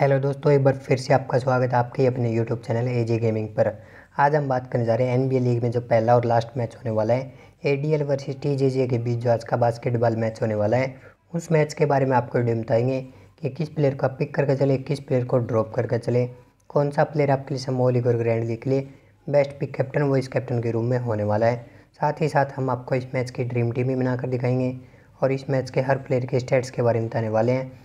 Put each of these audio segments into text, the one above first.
hello दोस्तों एक बार फिर से आपका स्वागत है आपके अपने यूट्यूब चैनल जी गेमिंग पर आज हम बात करने जा रहे हैं एनबीए लीग में जो पहला और लास्ट मैच होने वाला है एडीएल वर्सेस टीजेजे के बीच जो आज का बास्केटबॉल मैच होने वाला है उस मैच के बारे में आपको वीडियो बताएंगे कि किस प्लेयर को पिक करके चले किस प्लेयर को ड्रॉप करके चले कौन सा प्लेयर आपके लिए समोह लीग और ग्रैंड लीग के लिए best pick captain vice captain के रूम में होने वाला है साथ ही साथ हम आपको इस मैच की ड्रीम टीम भी बनाकर दिखाएंगे और इस मैच के हर प्लेयर के स्टेट्स के बारे में बताने वाले हैं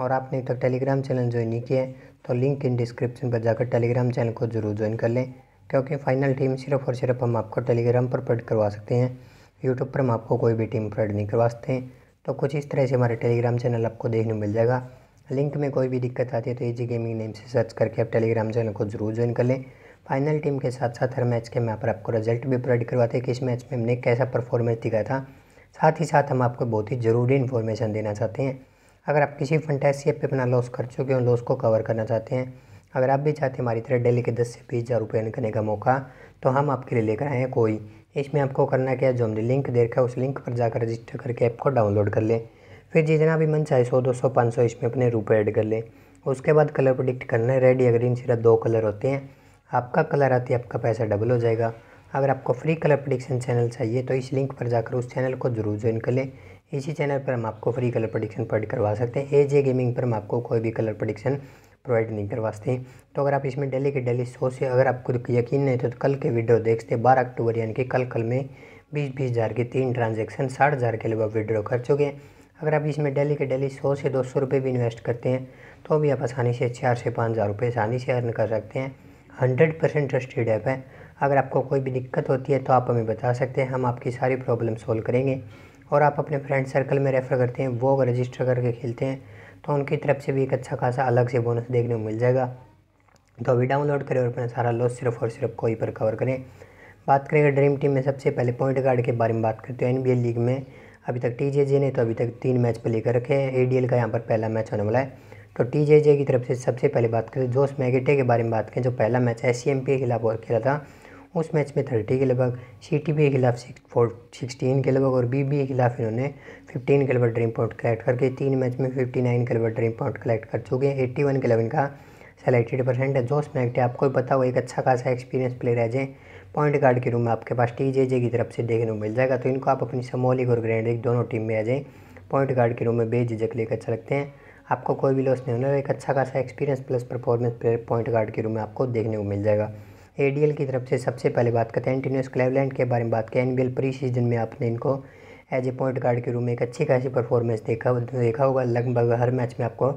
और आपने तक टेलीग्राम चैनल ज्वाइन नहीं किया तो लिंक इन डिस्क्रिप्शन पर जाकर टेलीग्राम चैनल को ज़रूर ज्वाइन कर लें क्योंकि फाइनल टीम सिर्फ और सिर्फ हम आपको टेलीग्राम पर अपलोड करवा सकते हैं यूट्यूब पर हम आपको कोई भी टीम अपलोड नहीं करवा सकते हैं तो कुछ इस तरह से हमारे टेलीग्राम चैनल आपको देखने मिल जाएगा लिंक में कोई भी दिक्कत आती है तो ईजी गेमिंग नेम से सर्च करके आप टेलीग्राम चैनल को जरूर ज्वाइन कर लें फाइनल टीम के साथ साथ हर मैच के मैं पर आपको रिजल्ट भी प्रोवाइड करवाते हैं कि इस मैच में हमने कैसा परफॉर्मेंस दिखाया था साथ ही साथ हम आपको बहुत ही ज़रूरी इन्फॉर्मेशन देना चाहते हैं अगर आप किसी फंटेसी ऐप पर अपना लॉस कर चुके हैं लॉस को कवर करना चाहते हैं अगर आप भी चाहते हैं हमारी तरह डेली के दस से बीस हज़ार रुपये करने का मौका तो हम आपके लिए लेकर आए हैं कोई इसमें आपको करना क्या है जो हमने लिंक दे रखा है उस लिंक पर जाकर रजिस्टर करके ऐप को डाउनलोड कर लें फिर जितना भी मन चाहे सौ दो सौ पाँच सौ इसमें अपने रुपये ऐड कर लें उसके बाद कलर प्रोडिक्ट करना है रेड या ग्रीन सिर्फ दो कलर होते हैं आपका कलर आती है आपका पैसा डबल हो जाएगा अगर आपको फ्री कलर प्रोडिक्शन चैनल चाहिए तो इस लिंक पर जाकर उस चैनल को जरूर ज्वाइन कर लें इसी चैनल पर हम आपको फ्री कलर प्रोडिक्शन प्रोवाइड करवा सकते हैं ए जे गेमिंग पर हम आपको कोई भी कलर प्रोडिक्शन प्रोवाइड नहीं करवा सकते तो अगर आप इसमें डेली के डेली सौ से अगर आप खुद यकीन नहीं तो, तो कल के वीडियो देखते बारह अक्टूबर यानी कि कल कल में बीस बीस हज़ार के तीन ट्रांजेक्शन साठ हज़ार के लगभग विड्रॉ कर चुके हैं अगर आप इसमें डेली के डेली सौ से दो सौ रुपये भी इन्वेस्ट करते हैं तो भी आप आसानी से चार से पाँच हज़ार रुपये आसानी से अर्न कर सकते हैं हंड्रेड परसेंट ट्रस्टेड ऐप है अगर आपको कोई भी दिक्कत होती है तो आप हमें बता सकते हैं हम आपकी सारी प्रॉब्लम सॉल्व करेंगे और आप अपने फ्रेंड सर्कल में रेफ़र करते हैं वो अगर रजिस्टर करके खेलते हैं तो उनकी तरफ से भी एक अच्छा खासा अलग से बोनस देखने को मिल जाएगा तो अभी डाउनलोड करें और अपना सारा लॉस सिर्फ और सिर्फ कोई पर कवर करें बात करेंगे ड्रीम टीम में सबसे पहले पॉइंट गार्ड के बारे में बात करते हैं एन लीग में अभी तक टी ने तो अभी तक तीन मैच पर लेकर रखे हैं ए का यहाँ पर पहला मैच होने वाला है तो टी की तरफ से सबसे पहले बात करें जोश मैगेटे के बारे में बात करें जो पहला मैच एस के खिलाफ और खेला था उस मैच में थर्टी के लगभग सी टी बी के खिलाफ सिक्सटीन के लगभग और बी बी के खिलाफ इन्होंने फिफ्टीन के लगभग ड्रीम पॉइंट कलेक्ट करके तीन मैच में फिफ्टी नाइन के लगभग ड्रीम पॉइंट कलेक्ट कर चुके हैं एट्टी वन के लेवन का सेलेक्टेड परसेंट है जोश मैक्टे आपको पता हो एक अच्छा खासा एक्सपीरियंस प्लेयर है जे पॉइंट गार्ड के रूम में आपके पास टी जे जे की तरफ से देखने को मिल जाएगा तो इनको आप अपनी समोलिक और ग्रैंड लीग दोनों टीम में आ जाएँ पॉइंट गार्ड के रूम में बेझिझक लेकर अच्छा लगते हैं आपको कोई भी लॉस नहीं होना एक अच्छा खासा experience plus performance player point guard के रूम में आपको देखने को मिल जाएगा एडीएल की तरफ से सबसे पहले बात करते हैं एंटीनियस क्लेवलैंड के बारे में बात करें एनबीएल प्री सीजन में आपने इनको एज ए पॉइंट गार्ड के रूम में एक अच्छी खासी परफॉर्मेंस देखा देखा होगा लगभग हर मैच में आपको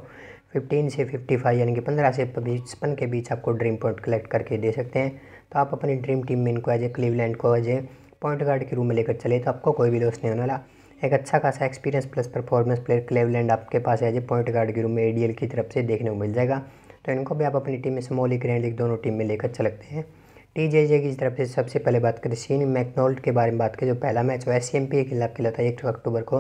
15 से 55 यानी कि 15 से पचपन के बीच आपको ड्रीम पॉइंट कलेक्ट करके दे सकते हैं तो आप अपनी ड्रीम टीम में इनको एज ए क्लीवलैंड को एज ए पॉइंट गार्ड के रूम में लेकर चले तो आपको कोई भी लॉस नहीं होने वाला एक अच्छा खासा experience plus performance player Cleveland आपके पास एज ए पॉइंट गार्ड के रूम में ए की तरफ से देखने को मिल जाएगा तो इनको भी आप अपनी टीम में समूह लिख रहे हैं दोनों टीम में लेकर चल सकते हैं टी जे जे की तरफ से सबसे पहले बात करें सीन मैकनोल्ड के बारे में बात करें जो पहला match S C M P के खिलाफ खेला था एक अक्टूबर को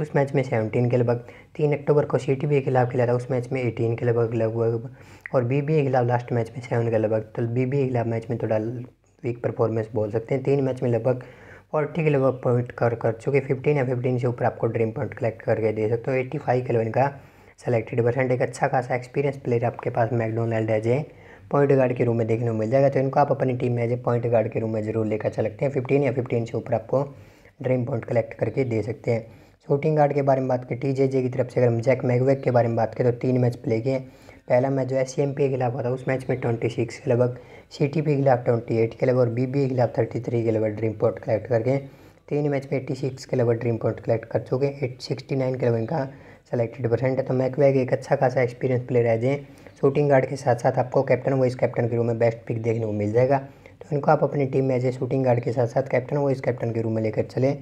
उस मैच में सेवनटीन के लगभग तीन अक्टूबर को सी टी बी के खिलाफ खेला था उस मैच में एटीन के लगभग लगभग और बी बी के खिलाफ लास्ट मैच में सेवन के लगभग तो बी बी के खिलाफ मैच में थोड़ा वीक परफॉर्मेंस बोल सकते हैं तीन मैच में लगभग फोर्टी के लगभग पॉइंट कर कर चूँकि फिफ्टीन या फिफ्टीन से ऊपर आपको ड्रीम पॉइंट कलेक्ट करके दे सकते हो एट्टी फाइव के लेवल का सेलेक्टेड वर्सेंट एक अच्छा खासा एक्सपीरियंस प्लेयर आपके पास McDonald as a point guard के रूम में देखने को मिल जाएगा तो इनको आप अपनी टीम में एज ए पॉइंट गार्ड के रूम में जरूर लेकर सकते हैं फिफ्टीन या फिफ्टीन से ऊपर आपको ड्रीम पॉइंट कलेक्ट करके दे सकते हैं शूटिंग गार्ड के बारे में बात करें टी जे जे की तरफ से अगर हम जैक मैगवेक के बारे में बात करें तो तीन मैच प्ले किए पहला मैच जो एस सी एम पी के खिलाफ हुआ था उस मैच में ट्वेंटी सिक्स के लगभग सी टी पी के खिलाफ ट्वेंटी एट के लगभग और बी बी के खिलाफ थर्टी थ्री के लगभग ड्रीम पॉइंट कलेक्ट करके तीन मैच में एट्टी सिक्स के लगभग ड्रीम पॉइंट कलेक्ट कर चुके एट सिक्सटी नाइन के लगभग इनका सेलेक्टेड परसेंट है तो मैकवेग एक अच्छा खासा एक्सपीरियंस प्लेयर है जे शूटिंग गार्ड के साथ साथ आपको कैप्टन वाइस कैप्टन के रूप में बेस्ट पिक देखने को मिल जाएगा तो इनको आप अपनी टीम में एज ए शूटिंग गार्ड के साथ साथ कैप्टन वाइस कैप्टन के रूप में लेकर चलें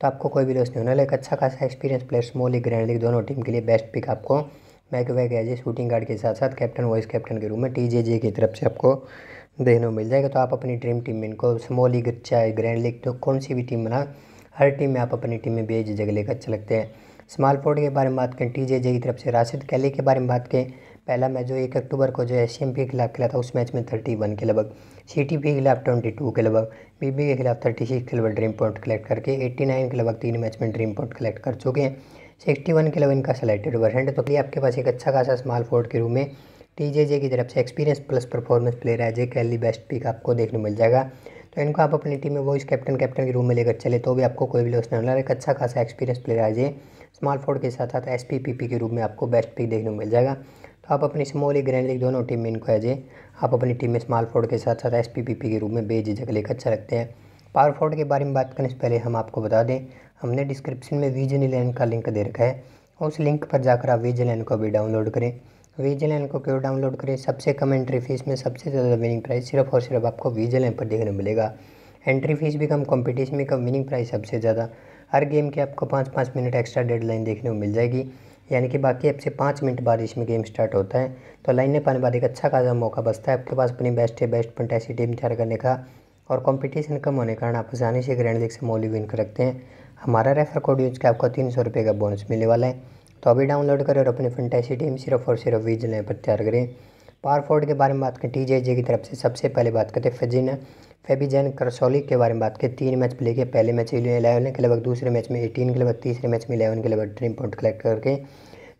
तो आपको कोई भी लॉस नहीं होना एक अच्छा खासा experience player small league grand league दोनों टीम के लिए बेस्ट पिक आपको मैकवेग एज ए शूटिंग गार्ड के साथ साथ कैप्टन वाइस कैप्टन के रूप में टी जे जे की तरफ से आपको देखने को मिल जाएगा तो आप अपनी ड्रीम टीम में इनको स्मॉल लीग चाहे ग्रैंड लीग तो कौन सी भी टीम बना हर टीम में आप अपनी टीम में भी जगह लेकर चलते हैं स्मॉल पोर्ट के बारे में बात करें टी जे जे की तरफ से राशिद कैली के बारे में बात करें पहला मैच जो एक अक्टूबर को जो एस के खिलाफ खेला था उस मैच में थर्टी वन के लगभग सी टी पी के खिलाफ ट्वेंटी टू के लगभग बी बी के खिलाफ थर्टी सिक्स के लगभग ड्रीम पॉइंट कलेक्ट करके एट्टी नाइन के लगभग तीन मैच में ड्रीम पॉइंट कलेक्ट कर चुके हैं सिक्सटी वन के लगभग इनका सेलेक्टेड वर्सेंट है तो आपके पास एक अच्छा खासा स्मॉल फोर्ड के रूम में टी जे जे की तरफ से एक्सपीरियंस प्लस परफॉर्मेंस प्लेयर है जे कैली बेस्ट पिक आपको देखने मिल जाएगा तो इनको आप अपनी टीम में वॉइस कैप्टन कैप्टन के रूम में लेकर चले तो भी आपको कोई भी लॉस नहीं होना एक अच्छा खासा एक्सपीरियंस प्लेयर आज है स्मॉल फोर्ड के साथ साथ एस के रूप में आपको बेस्ट पिक देखने को मिल जाएगा तो आप अपनी स्मॉल या ग्रैंड लीग दोनों टीम में इनको एज आप अपनी टीम में स्मॉल फोर्ड के साथ साथ एस के रूप में जगह लेकर अच्छा लगते हैं पावर फोर्ड के बारे में बात करने से पहले हम आपको बता दें हमने डिस्क्रिप्शन में वीजन लैंड का लिंक दे रखा है उस लिंक पर जाकर आप वीजन लैंड को भी डाउनलोड करें वीजल एन को क्यों डाउनलोड करें सबसे कम एंट्री फीस में सबसे ज़्यादा विनिंग प्राइस सिर्फ और सिर्फ आपको वीजल एन पर देखने मिलेगा एंट्री फीस भी कम कंपटीशन में कम विनिंग प्राइस सबसे ज़्यादा हर गेम के आपको पाँच पाँच मिनट एक्स्ट्रा डेडलाइन देखने को मिल जाएगी यानी कि बाकी आपसे से पाँच मिनट बाद इसमें गेम स्टार्ट होता है तो लाइन में पाने बाद एक अच्छा खासा मौका बचता है आपके पास अपनी बेस्ट है बेस्ट ऐसी टीम तैयार करने का और कंपटीशन कम होने के कारण आप आसानी से ग्रैंड लीग से मोली विन कर रखते हैं हमारा रेफर कोड यूज के आपको तीन सौ रुपये का बोनस मिलने वाला है तो अभी डाउनलोड करें और अपनी फंटेसी टीम सिर्फ और सिर्फ वीज लें पर तैयार करें पावर फोर्ड के बारे में बात करें टी की तरफ से सबसे पहले बात करते फेजिन फेबिजैन करसोली के बारे में बात करें तीन मैच प्ले के पहले मैच इलेवन के लगभग दूसरे मैच में एटीन के लगभग तीसरे मैच में इलेवन के लगभग ड्रीम पॉइंट कलेक्ट करके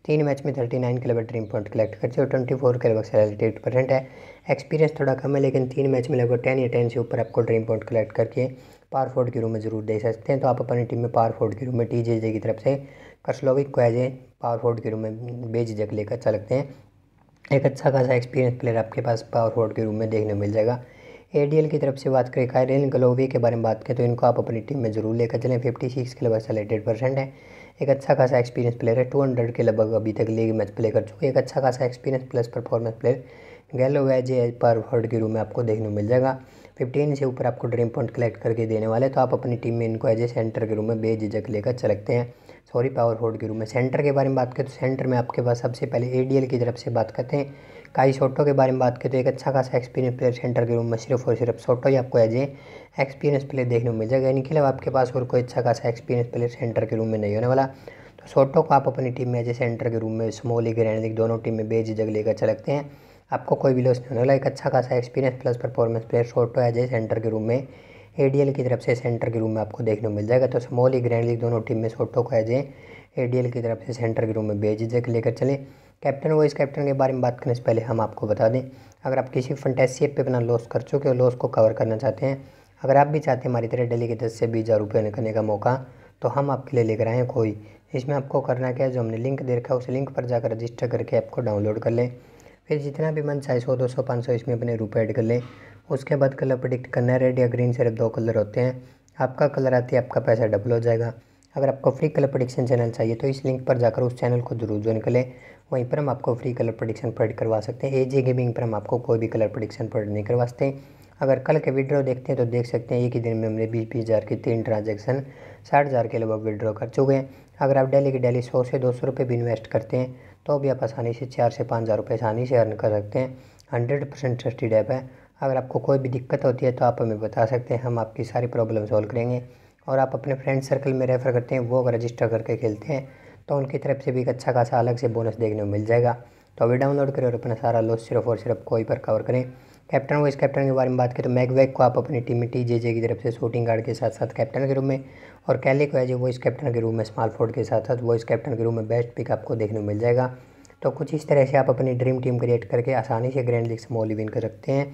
तीन मैच में थर्टी नाइन के लगभग ड्रीम पॉइंट कलेक्ट करते और ट्वेंटी फोर के लगभग सैलरी एट परसेंट है एक्सपीरियंस थोड़ा कम है लेकिन तीन मैच में लगभग टेन या टेन से ऊपर आपको ड्रीम पॉइंट कलेक्ट करके पावर फोर्ड के रूम में जरूर दे सकते हैं तो आप अपनी टीम में पावर फोर्ड के रूम में टी की तरफ से करसलोविक को एज ए पावर फोर्ड के रूम में बेच जग लेकर चल अच्छा सकते हैं एक अच्छा खासा एक्सपीरियंस प्लेयर आपके पास पावर फोर्ड के रूम में देखने मिल जाएगा ए की तरफ से बात करें कायरेन गलोवे के बारे में बात करें तो इनको आप अपनी टीम में ज़रूर लेकर चलें फिफ्टी सिक्स के लगभग सलेटेड परसेंट है एक अच्छा खासा एक्सपीरियंस प्लेयर है टू हंड्रेड के लगभग अभी तक लीग मैच प्ले कर चुके एक अच्छा खासा experience plus performance player Galloway J पर वर्ल्ड के रूम में आपको देखने को मिल जाएगा फिफ्टीन से ऊपर आपको ड्रीम पॉइंट कलेक्ट करके देने वाले तो आप अपनी टीम में इनको एज ए सेंटर के रूम में बेझिझक लेकर चलते अच्छा हैं सॉरी पावर होल्ड के रूप में सेंटर के बारे में बात करें तो सेंटर में आपके पास सबसे पहले ए की तरफ से बात करते हैं काई सोटो के बारे में बात करें तो एक अच्छा खासा एक्सपीरियंस प्लेयर सेंटर के रूम में सिर्फ और सिर्फ सोटो ही आपको एज ए एक्सपीरियंस प्लेयर देखने को मिल जाएगा इनके अलावा मतलब आपके पास और कोई अच्छा खासा एक्सपीरियंस प्लेयर सेंटर के रूम में नहीं होने वाला तो सोटो को आप अपनी टीम में एज ए सेंटर के रूम में स्मॉल लीग ग्रैंड लीग दोनों टीम में जग लेकर चलते हैं आपको कोई भी लॉस नहीं होने वाला एक अच्छा खासा experience plus performance player Soto as a center के रूम में ए की तरफ से सेंटर के रूम में आपको देखने को मिल जाएगा तो स्मॉल ही ग्रैंड लीग दोनों टीम में सोटो को एज ए ए की तरफ से सेंटर के रूम में बेजिजक लेकर चलें कैप्टन वाइस कैप्टन के बारे में बात करने से पहले हम आपको बता दें अगर आप किसी फंटेसी एप पर अपना लॉस कर चुके हो लॉस को कवर करना चाहते हैं अगर आप भी चाहते हैं हमारी तरह डेली के दस से बीस हज़ार रुपये निकलने का मौका तो हम आपके लिए लेकर आए कोई इसमें आपको करना क्या है जो हमने लिंक दे रखा है उस लिंक पर जाकर रजिस्टर करके ऐप को डाउनलोड कर लें फिर जितना भी मन चाहे सौ दो सौ पाँच सौ इसमें अपने रुपये ऐड कर लें उसके बाद कलर प्रडिक्ट करना है रेड या ग्रीन सिर्फ दो कलर होते हैं आपका कलर आती है आपका पैसा डबल हो जाएगा अगर आपको फ्री कलर प्रोडिक्शन चैनल चाहिए तो इस लिंक पर जाकर उस चैनल को जरूर ज्वाइन निकले वहीं पर हम आपको फ्री कलर प्रडिक्शन प्रोवाइड करवा सकते हैं ए जी गेमिंग पर हम आपको कोई भी कलर प्रडिक्शन प्रोवाइड नहीं करवा सकते अगर कल के विड्रॉ देखते हैं तो देख सकते हैं एक ही दिन में हमने बीस बीस हज़ार की तीन ट्रांजेक्शन साठ हज़ार के लगभग विड्रॉ कर चुके हैं अगर आप डेली की डेली सौ से दो सौ रुपये भी इन्वेस्ट करते हैं तो भी आप आसानी से चार से पाँच हज़ार रुपये आसानी से अर्न कर सकते हैं हंड्रेड परसेंट ट्रस्टेड ऐप है अगर आपको कोई भी दिक्कत होती है तो आप हमें बता सकते हैं हम आपकी सारी प्रॉब्लम सॉल्व करेंगे और आप अपने फ्रेंड सर्कल में रेफ़र करते हैं वो अगर रजिस्टर करके खेलते हैं तो उनकी तरफ से भी एक अच्छा खासा अलग से बोनस देखने को मिल जाएगा तो अभी डाउनलोड करें और अपना सारा लॉस सिर्फ और सिर्फ कोई पर कवर करें कैप्टन वाइस कैप्टन के बारे में बात करें तो मैगवैक को आप अपनी टीम में टी जे जे की तरफ से शूटिंग गार्ड के साथ साथ कैप्टन के रूम में और कैली को एज वो वॉइस कैप्टन के रूम में स्मॉल फोर्ड के साथ साथ वॉइस कैप्टन के रूम में बेस्ट पिक आपको देखने को मिल जाएगा तो कुछ इस तरह से आप अपनी ड्रीम टीम क्रिएट करके आसानी से ग्रैंड लीग से मॉली विन कर सकते हैं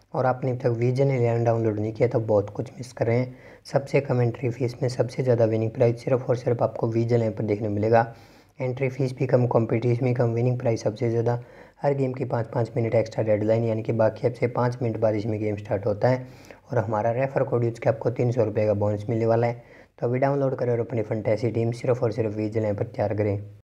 और आपने अब तक वीजन एलेवन डाउनलोड नहीं किया तो बहुत कुछ मिस कर रहे हैं सबसे कम एंट्री फीस में सबसे ज़्यादा विनिंग प्राइस सिर्फ और सिर्फ आपको विजन ऐप पर देखने मिलेगा एंट्री फीस भी कम कॉम्पिटिशन भी कम विनिंग प्राइस सबसे ज़्यादा हर गेम की पाँच पाँच मिनट एक्स्ट्रा डेडलाइन यानी कि बाकी ऐप से पाँच मिनट बाद इसमें गेम स्टार्ट होता है और हमारा रेफर कोड यूज के आपको तीन सौ रुपये का बोनस मिलने वाला है तो अभी डाउनलोड करें और अपनी फंटेसी टीम सिर्फ और सिर्फ विजन ऐप पर तैयार करें